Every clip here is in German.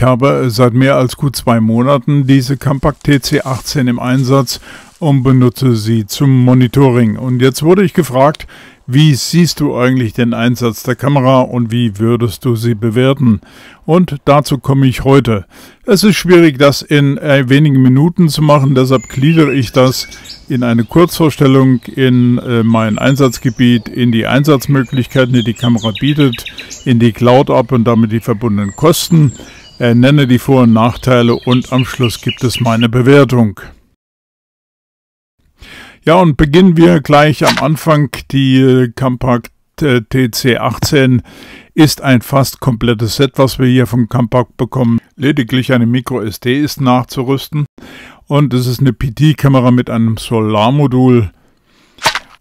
Ich habe seit mehr als gut zwei Monaten diese Compact TC18 im Einsatz und benutze sie zum Monitoring. Und jetzt wurde ich gefragt, wie siehst du eigentlich den Einsatz der Kamera und wie würdest du sie bewerten? Und dazu komme ich heute. Es ist schwierig, das in äh, wenigen Minuten zu machen, deshalb gliedere ich das in eine Kurzvorstellung, in äh, mein Einsatzgebiet, in die Einsatzmöglichkeiten, die die Kamera bietet, in die Cloud-App und damit die verbundenen Kosten, äh, nenne die Vor- und Nachteile und am Schluss gibt es meine Bewertung. Ja, und beginnen wir gleich am Anfang. Die äh, Compact äh, TC18 ist ein fast komplettes Set, was wir hier vom Compact bekommen. Lediglich eine Micro SD ist nachzurüsten und es ist eine PD-Kamera mit einem Solarmodul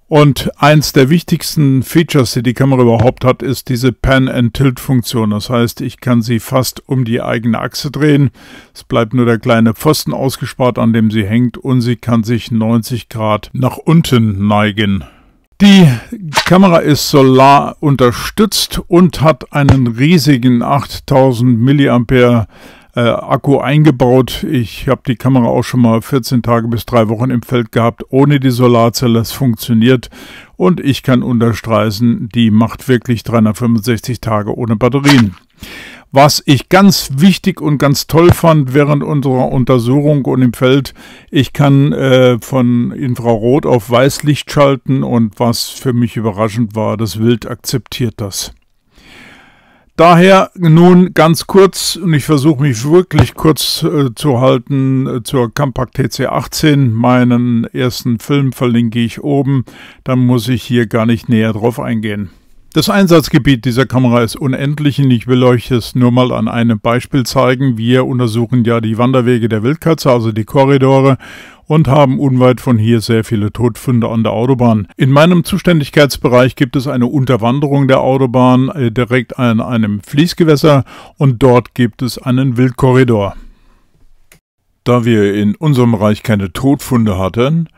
und eins der wichtigsten Features, die die Kamera überhaupt hat, ist diese Pan-and-Tilt-Funktion. Das heißt, ich kann sie fast um die eigene Achse drehen. Es bleibt nur der kleine Pfosten ausgespart, an dem sie hängt und sie kann sich 90 Grad nach unten neigen. Die Kamera ist solar unterstützt und hat einen riesigen 8000 mAh äh, Akku eingebaut. Ich habe die Kamera auch schon mal 14 Tage bis drei Wochen im Feld gehabt, ohne die Solarzelle. Es funktioniert. Und ich kann unterstreichen, die macht wirklich 365 Tage ohne Batterien. Was ich ganz wichtig und ganz toll fand während unserer Untersuchung und im Feld, ich kann äh, von Infrarot auf Weißlicht schalten und was für mich überraschend war, das Wild akzeptiert das. Daher nun ganz kurz, und ich versuche mich wirklich kurz äh, zu halten, äh, zur Kampak TC18. Meinen ersten Film verlinke ich oben, dann muss ich hier gar nicht näher drauf eingehen. Das Einsatzgebiet dieser Kamera ist unendlich und ich will euch es nur mal an einem Beispiel zeigen. Wir untersuchen ja die Wanderwege der Wildkatze, also die Korridore, und haben unweit von hier sehr viele Todfunde an der Autobahn. In meinem Zuständigkeitsbereich gibt es eine Unterwanderung der Autobahn äh, direkt an einem Fließgewässer und dort gibt es einen Wildkorridor. Da wir in unserem Bereich keine Todfunde hatten,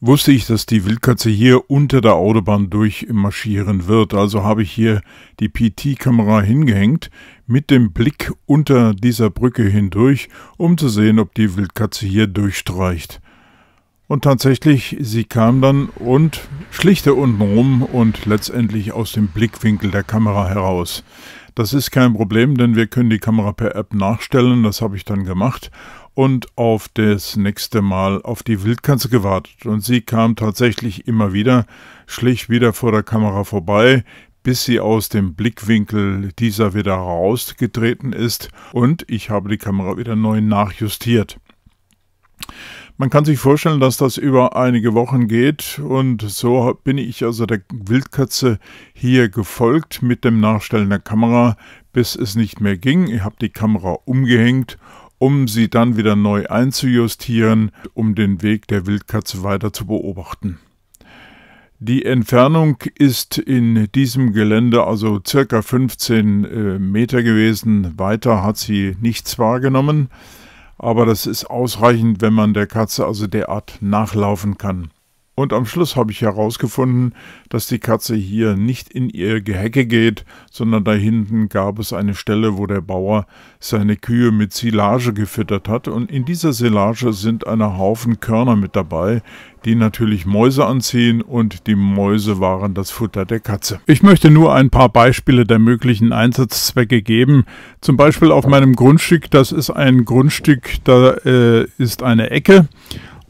wusste ich, dass die Wildkatze hier unter der Autobahn durchmarschieren wird. Also habe ich hier die PT-Kamera hingehängt mit dem Blick unter dieser Brücke hindurch, um zu sehen, ob die Wildkatze hier durchstreicht. Und tatsächlich, sie kam dann und schlichte unten rum und letztendlich aus dem Blickwinkel der Kamera heraus. Das ist kein Problem, denn wir können die Kamera per App nachstellen, das habe ich dann gemacht und auf das nächste Mal auf die Wildkatze gewartet. Und sie kam tatsächlich immer wieder, schlich wieder vor der Kamera vorbei, bis sie aus dem Blickwinkel dieser wieder rausgetreten ist und ich habe die Kamera wieder neu nachjustiert. Man kann sich vorstellen, dass das über einige Wochen geht und so bin ich also der Wildkatze hier gefolgt mit dem Nachstellen der Kamera, bis es nicht mehr ging. Ich habe die Kamera umgehängt, um sie dann wieder neu einzujustieren, um den Weg der Wildkatze weiter zu beobachten. Die Entfernung ist in diesem Gelände also circa 15 äh, Meter gewesen. Weiter hat sie nichts wahrgenommen aber das ist ausreichend, wenn man der Katze also derart nachlaufen kann. Und am Schluss habe ich herausgefunden, dass die Katze hier nicht in ihr Gehecke geht, sondern da hinten gab es eine Stelle, wo der Bauer seine Kühe mit Silage gefüttert hat. Und in dieser Silage sind eine Haufen Körner mit dabei, die natürlich Mäuse anziehen und die Mäuse waren das Futter der Katze. Ich möchte nur ein paar Beispiele der möglichen Einsatzzwecke geben. Zum Beispiel auf meinem Grundstück, das ist ein Grundstück, da äh, ist eine Ecke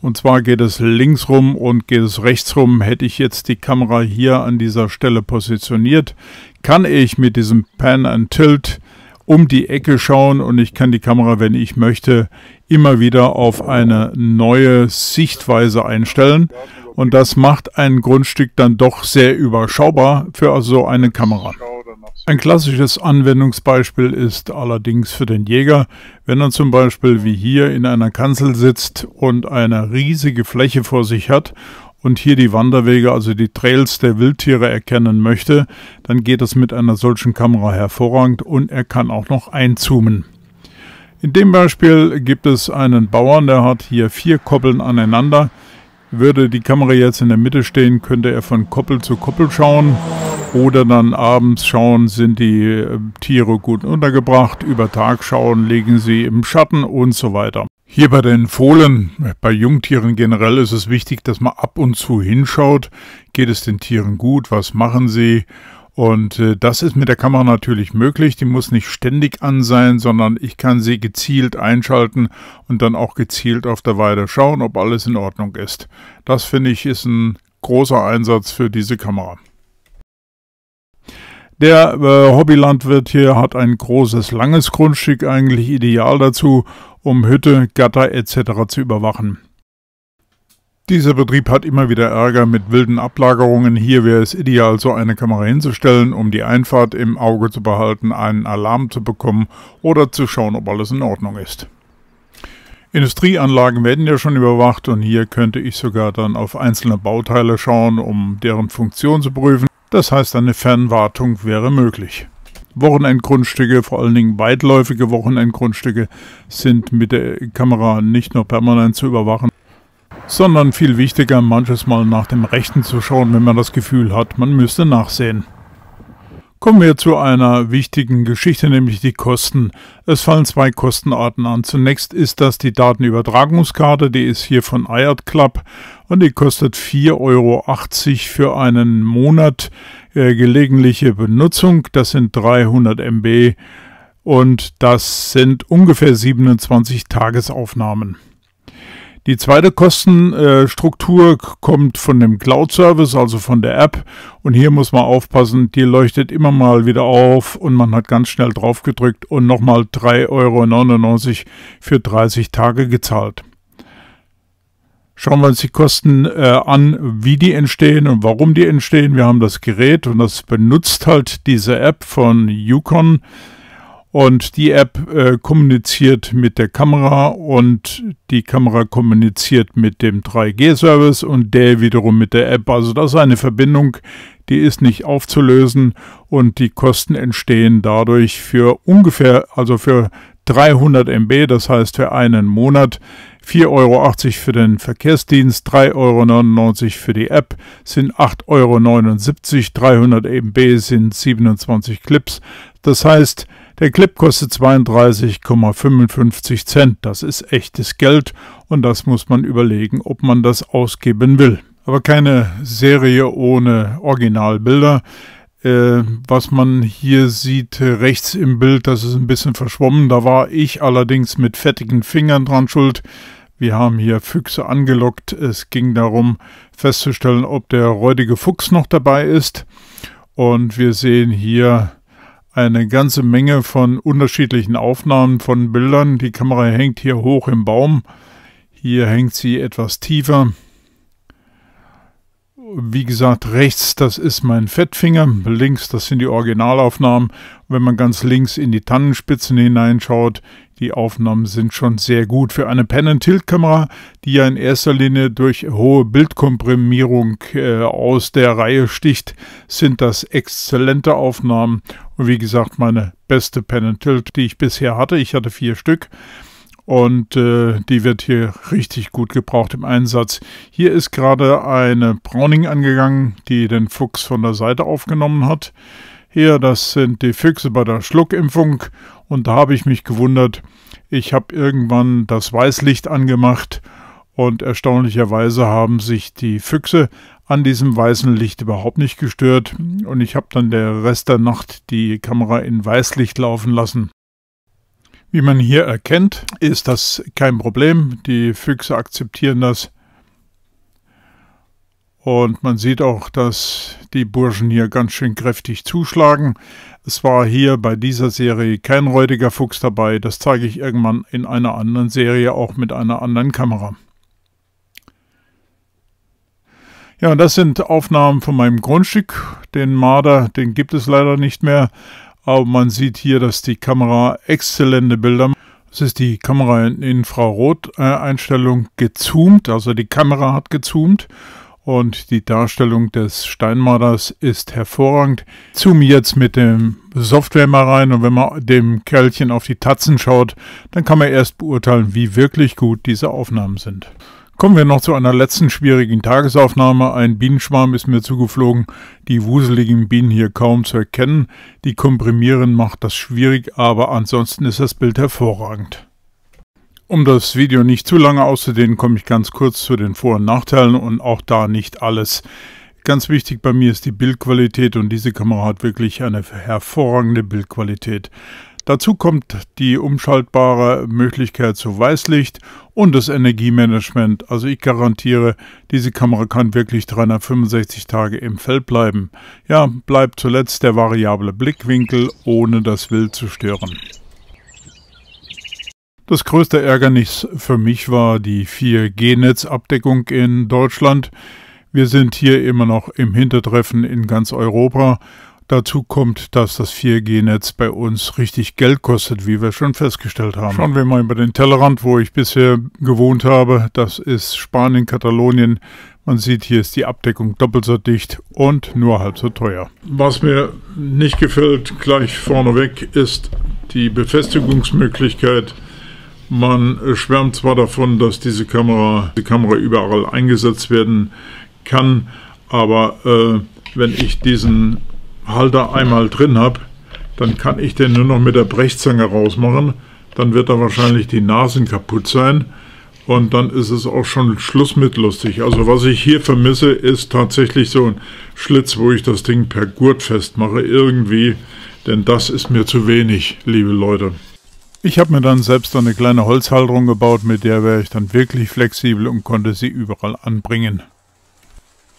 und zwar geht es links rum und geht es rechts rum. Hätte ich jetzt die Kamera hier an dieser Stelle positioniert, kann ich mit diesem Pan and Tilt um die Ecke schauen und ich kann die Kamera, wenn ich möchte, immer wieder auf eine neue Sichtweise einstellen. Und das macht ein Grundstück dann doch sehr überschaubar für so eine Kamera. Ein klassisches Anwendungsbeispiel ist allerdings für den Jäger, wenn er zum Beispiel wie hier in einer Kanzel sitzt und eine riesige Fläche vor sich hat und hier die Wanderwege, also die Trails der Wildtiere erkennen möchte, dann geht das mit einer solchen Kamera hervorragend und er kann auch noch einzoomen. In dem Beispiel gibt es einen Bauern, der hat hier vier Koppeln aneinander, würde die Kamera jetzt in der Mitte stehen, könnte er von Koppel zu Koppel schauen oder dann abends schauen, sind die äh, Tiere gut untergebracht, über Tag schauen, legen sie im Schatten und so weiter. Hier bei den Fohlen, äh, bei Jungtieren generell ist es wichtig, dass man ab und zu hinschaut, geht es den Tieren gut, was machen sie und äh, das ist mit der Kamera natürlich möglich. Die muss nicht ständig an sein, sondern ich kann sie gezielt einschalten und dann auch gezielt auf der Weide schauen, ob alles in Ordnung ist. Das finde ich ist ein großer Einsatz für diese Kamera. Der äh, Hobbylandwirt hier hat ein großes, langes Grundstück, eigentlich ideal dazu, um Hütte, Gatter etc. zu überwachen. Dieser Betrieb hat immer wieder Ärger mit wilden Ablagerungen. Hier wäre es ideal, so eine Kamera hinzustellen, um die Einfahrt im Auge zu behalten, einen Alarm zu bekommen oder zu schauen, ob alles in Ordnung ist. Industrieanlagen werden ja schon überwacht und hier könnte ich sogar dann auf einzelne Bauteile schauen, um deren Funktion zu prüfen. Das heißt, eine Fernwartung wäre möglich. Wochenendgrundstücke, vor allen Dingen weitläufige Wochenendgrundstücke, sind mit der Kamera nicht nur permanent zu überwachen, sondern viel wichtiger manches Mal nach dem Rechten zu schauen, wenn man das Gefühl hat, man müsste nachsehen. Kommen wir zu einer wichtigen Geschichte, nämlich die Kosten. Es fallen zwei Kostenarten an. Zunächst ist das die Datenübertragungskarte, die ist hier von Iart Club und die kostet 4,80 Euro für einen Monat äh, gelegentliche Benutzung. Das sind 300 MB und das sind ungefähr 27 Tagesaufnahmen. Die zweite Kostenstruktur äh, kommt von dem Cloud-Service, also von der App. Und hier muss man aufpassen, die leuchtet immer mal wieder auf und man hat ganz schnell drauf gedrückt und nochmal 3,99 Euro für 30 Tage gezahlt. Schauen wir uns die Kosten äh, an, wie die entstehen und warum die entstehen. Wir haben das Gerät und das benutzt halt diese App von Yukon. Und die App äh, kommuniziert mit der Kamera und die Kamera kommuniziert mit dem 3G-Service und der wiederum mit der App. Also das ist eine Verbindung, die ist nicht aufzulösen und die Kosten entstehen dadurch für ungefähr, also für 300 MB, das heißt für einen Monat 4,80 Euro für den Verkehrsdienst, 3,99 Euro für die App, sind 8,79 Euro, 300 MB sind 27 Clips. Das heißt, der Clip kostet 32,55 Cent. Das ist echtes Geld und das muss man überlegen, ob man das ausgeben will. Aber keine Serie ohne Originalbilder. Äh, was man hier sieht, rechts im Bild, das ist ein bisschen verschwommen. Da war ich allerdings mit fettigen Fingern dran schuld. Wir haben hier Füchse angelockt. Es ging darum, festzustellen, ob der räudige Fuchs noch dabei ist. Und wir sehen hier eine ganze Menge von unterschiedlichen Aufnahmen von Bildern. Die Kamera hängt hier hoch im Baum. Hier hängt sie etwas tiefer wie gesagt, rechts, das ist mein Fettfinger, links, das sind die Originalaufnahmen. Wenn man ganz links in die Tannenspitzen hineinschaut, die Aufnahmen sind schon sehr gut für eine Pen-and-Tilt-Kamera, die ja in erster Linie durch hohe Bildkomprimierung äh, aus der Reihe sticht, sind das exzellente Aufnahmen. Und wie gesagt, meine beste Pen-and-Tilt, die ich bisher hatte, ich hatte vier Stück, und äh, die wird hier richtig gut gebraucht im Einsatz. Hier ist gerade eine Browning angegangen, die den Fuchs von der Seite aufgenommen hat. Hier, das sind die Füchse bei der Schluckimpfung und da habe ich mich gewundert, ich habe irgendwann das Weißlicht angemacht und erstaunlicherweise haben sich die Füchse an diesem weißen Licht überhaupt nicht gestört und ich habe dann der Rest der Nacht die Kamera in Weißlicht laufen lassen. Wie man hier erkennt, ist das kein Problem. Die Füchse akzeptieren das. Und man sieht auch, dass die Burschen hier ganz schön kräftig zuschlagen. Es war hier bei dieser Serie kein räudiger Fuchs dabei. Das zeige ich irgendwann in einer anderen Serie auch mit einer anderen Kamera. Ja, und das sind Aufnahmen von meinem Grundstück. Den Marder, den gibt es leider nicht mehr. Aber man sieht hier, dass die Kamera exzellente Bilder macht. Das ist die Kamera in Infrarot-Einstellung gezoomt, also die Kamera hat gezoomt und die Darstellung des Steinmarders ist hervorragend. Zoom jetzt mit dem Software mal rein und wenn man dem Kerlchen auf die Tatzen schaut, dann kann man erst beurteilen, wie wirklich gut diese Aufnahmen sind. Kommen wir noch zu einer letzten schwierigen Tagesaufnahme. Ein Bienenschwarm ist mir zugeflogen. Die wuseligen Bienen hier kaum zu erkennen. Die komprimieren macht das schwierig, aber ansonsten ist das Bild hervorragend. Um das Video nicht zu lange auszudehnen, komme ich ganz kurz zu den Vor- und Nachteilen und auch da nicht alles. Ganz wichtig bei mir ist die Bildqualität und diese Kamera hat wirklich eine hervorragende Bildqualität. Dazu kommt die umschaltbare Möglichkeit zu Weißlicht und das Energiemanagement. Also ich garantiere, diese Kamera kann wirklich 365 Tage im Feld bleiben. Ja, bleibt zuletzt der variable Blickwinkel, ohne das Wild zu stören. Das größte Ärgernis für mich war die 4G-Netzabdeckung in Deutschland. Wir sind hier immer noch im Hintertreffen in ganz Europa Dazu kommt, dass das 4G-Netz bei uns richtig Geld kostet, wie wir schon festgestellt haben. Schauen wir mal über den Tellerrand, wo ich bisher gewohnt habe. Das ist Spanien, Katalonien. Man sieht, hier ist die Abdeckung doppelt so dicht und nur halb so teuer. Was mir nicht gefällt, gleich vorneweg, ist die Befestigungsmöglichkeit. Man schwärmt zwar davon, dass diese Kamera, die Kamera überall eingesetzt werden kann, aber äh, wenn ich diesen Halter einmal drin habe, dann kann ich den nur noch mit der Brechzange rausmachen. Dann wird da wahrscheinlich die Nasen kaputt sein. Und dann ist es auch schon Schluss mit lustig. Also was ich hier vermisse, ist tatsächlich so ein Schlitz, wo ich das Ding per Gurt festmache irgendwie. Denn das ist mir zu wenig, liebe Leute. Ich habe mir dann selbst eine kleine Holzhalterung gebaut, mit der wäre ich dann wirklich flexibel und konnte sie überall anbringen.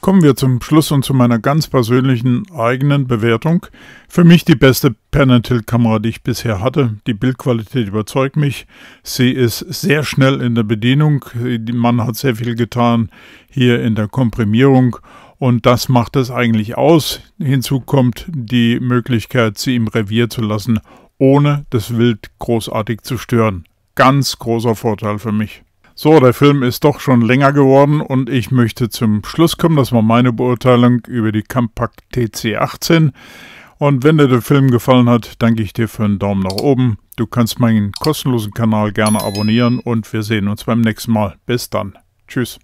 Kommen wir zum Schluss und zu meiner ganz persönlichen eigenen Bewertung. Für mich die beste Pennatil-Kamera, die ich bisher hatte. Die Bildqualität überzeugt mich. Sie ist sehr schnell in der Bedienung. Man hat sehr viel getan hier in der Komprimierung. Und das macht es eigentlich aus. Hinzu kommt die Möglichkeit, sie im Revier zu lassen, ohne das Wild großartig zu stören. Ganz großer Vorteil für mich. So, der Film ist doch schon länger geworden und ich möchte zum Schluss kommen. Das war meine Beurteilung über die Kampak TC18. Und wenn dir der Film gefallen hat, danke ich dir für einen Daumen nach oben. Du kannst meinen kostenlosen Kanal gerne abonnieren und wir sehen uns beim nächsten Mal. Bis dann. Tschüss.